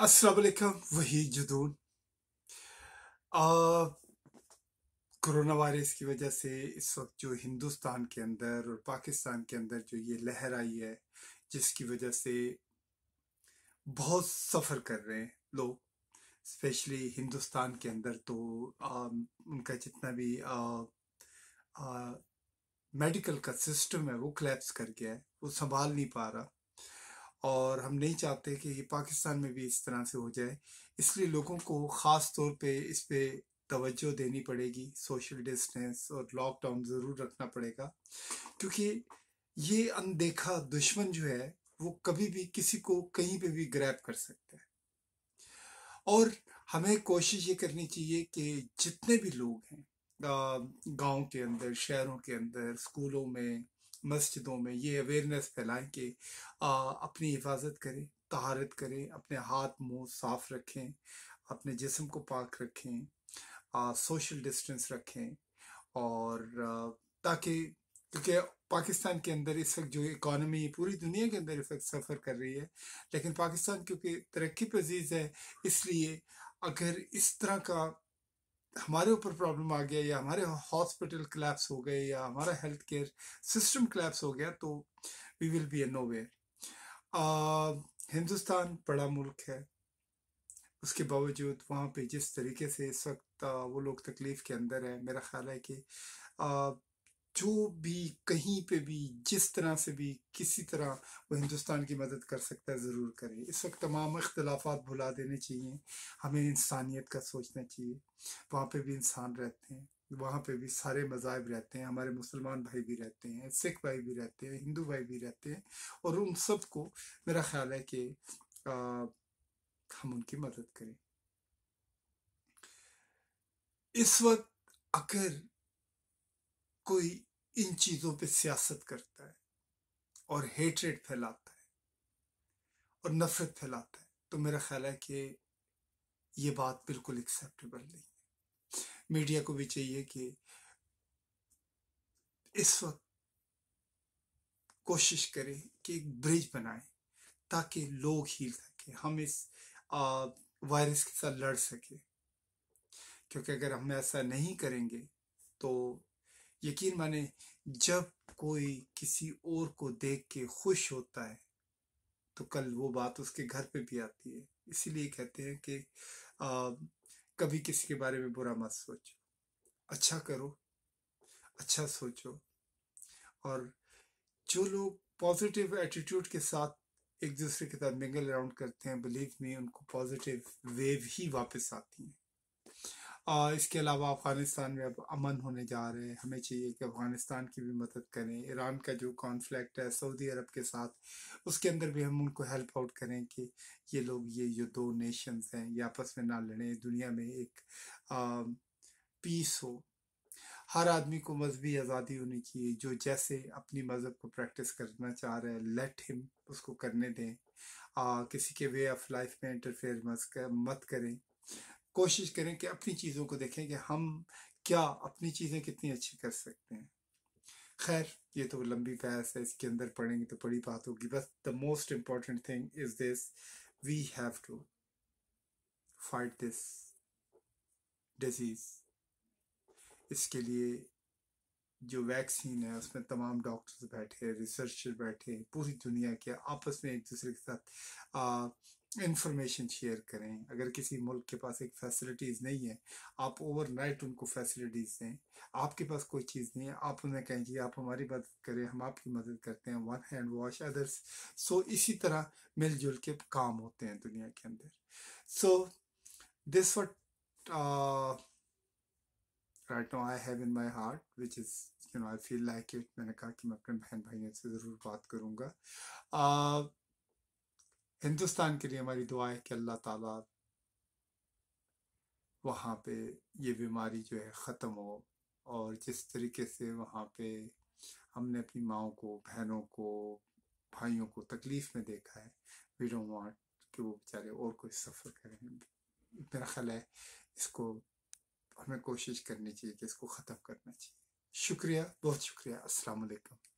असलकम वही जदून corona virus की वजह से इस वक्त जो हिंदुस्तान के अंदर और पाकिस्तान के अंदर जो ये लहर आई है जिसकी वजह से बहुत सफ़र कर रहे हैं लोग स्पेशली हिंदुस्तान के अंदर तो आ, उनका जितना भी मेडिकल का सिस्टम है वो क्लैप्स कर गया है वो संभाल नहीं पा रहा और हम नहीं चाहते कि ये पाकिस्तान में भी इस तरह से हो जाए इसलिए लोगों को ख़ास तौर पे इस पर तवज्जो देनी पड़ेगी सोशल डिस्टेंस और लॉकडाउन ज़रूर रखना पड़ेगा क्योंकि ये अनदेखा दुश्मन जो है वो कभी भी किसी को कहीं पे भी ग्रैप कर सकता है और हमें कोशिश ये करनी चाहिए कि जितने भी लोग हैं गांव के अंदर शहरों के अंदर स्कूलों में मस्जिदों में ये अवेयरनेस फैलाएं कि अपनी हिफाजत करें तहारत करें अपने हाथ मुंह साफ रखें अपने जिसम को पाक रखें आ, सोशल डिस्टेंस रखें और ताकि क्योंकि पाकिस्तान के अंदर इस वक्त जो इकॉनमी पूरी दुनिया के अंदर इस वक्त सफ़र कर रही है लेकिन पाकिस्तान क्योंकि तरक्की पजीज है इसलिए अगर इस तरह का हमारे ऊपर प्रॉब्लम आ गया या हमारे हॉस्पिटल क्लैप्स हो गए या हमारा हेल्थ केयर सिस्टम क्लैप्स हो गया तो we will be a nowhere Hindustan बड़ा मुल्क है उसके बावजूद वहाँ पे जिस तरीके से इस वक्त वो लोग तकलीफ़ के अंदर है मेरा ख्याल है कि जो भी कहीं पे भी जिस तरह से भी किसी तरह वो हिंदुस्तान की मदद कर सकता है ज़रूर करे इस वक्त तमाम अख्तलाफात भुला देने चाहिए हमें इंसानियत का सोचना चाहिए वहाँ पे भी इंसान रहते हैं वहाँ पे भी सारे मज़ाहब रहते हैं हमारे मुसलमान भाई भी रहते हैं सिख भाई भी रहते हैं हिंदू भाई भी रहते हैं और उन सब को मेरा ख्याल है कि हम उनकी मदद करें इस वक्त अगर कोई इन चीजों पे सियासत करता है और हेटरेट फैलाता है और नफरत फैलाता है तो मेरा ख्याल है कि ये बात बिल्कुल एक्सेप्टेबल नहीं है मीडिया को भी चाहिए कि इस वक्त कोशिश करें कि एक ब्रिज बनाए ताकि लोग ही सके हम इस वायरस के साथ लड़ सके क्योंकि अगर हम ऐसा नहीं करेंगे तो यकीन माने जब कोई किसी और को देख के खुश होता है तो कल वो बात उसके घर पे भी आती है इसीलिए कहते हैं कि आ, कभी किसी के बारे में बुरा मत सोचो अच्छा करो अच्छा सोचो और जो लोग पॉजिटिव एटीट्यूड के साथ एक दूसरे के साथ मिंगल अराउंड करते हैं बिलीव में उनको पॉजिटिव वेव ही वापस आती है और इसके अलावा अफ़गानिस्तान में अब अमन होने जा रहे हैं हमें चाहिए कि अफ़गानिस्तान की भी मदद करें ईरान का जो कॉन्फ्लिक्ट है सऊदी अरब के साथ उसके अंदर भी हम उनको हेल्प आउट करें कि ये लोग ये जो दो नेशंस हैं ये आपस में ना लड़ें दुनिया में एक आ, पीस हो हर आदमी को मजहबी आज़ादी होनी चाहिए जो जैसे अपनी मज़हब को प्रैक्टिस करना चाह रहा है लेट हिम उसको करने दें आ, किसी के वे ऑफ लाइफ में इंटरफेयर मत करें कोशिश करें कि अपनी चीज़ों को देखें कि हम क्या अपनी चीज़ें कितनी अच्छी कर सकते हैं खैर ये तो लंबी बहस है इसके अंदर पढ़ेंगे तो बड़ी बात होगी बस the most important thing is this we have to fight this disease इसके लिए जो वैक्सीन है उसमें तमाम डॉक्टर्स बैठे रिसर्चर बैठे पूरी दुनिया के आपस में एक दूसरे के साथ इंफॉर्मेशन शेयर करें अगर किसी मुल्क के पास एक फैसिलिटीज़ नहीं है आप ओवरनाइट उनको फैसिलिटीज़ दें आपके पास कोई चीज़ नहीं है आप उन्हें कहें कि आप हमारी मदद करें हम आपकी मदद करते हैं one hand wash others so इसी तरह मिलजुल के काम होते हैं दुनिया के अंदर so this what right now I have in my heart which is you know I feel like it मैंने कहा कि मैं अपने बहन भाइयों से ज़रूर बात करूँगा uh, हिंदुस्तान के लिए हमारी दुआ है कि अल्लाह ताला वहाँ पे ये बीमारी जो है ख़त्म हो और जिस तरीके से वहाँ पे हमने अपनी माओ को बहनों को भाइयों को तकलीफ में देखा है वी डोंट वांट कि वो बेचारे और कोई सफ़र करें मेरा ख्याल है इसको हमें कोशिश करनी चाहिए कि इसको ख़त्म करना चाहिए शुक्रिया बहुत शुक्रिया अस्सलाम वालेकुम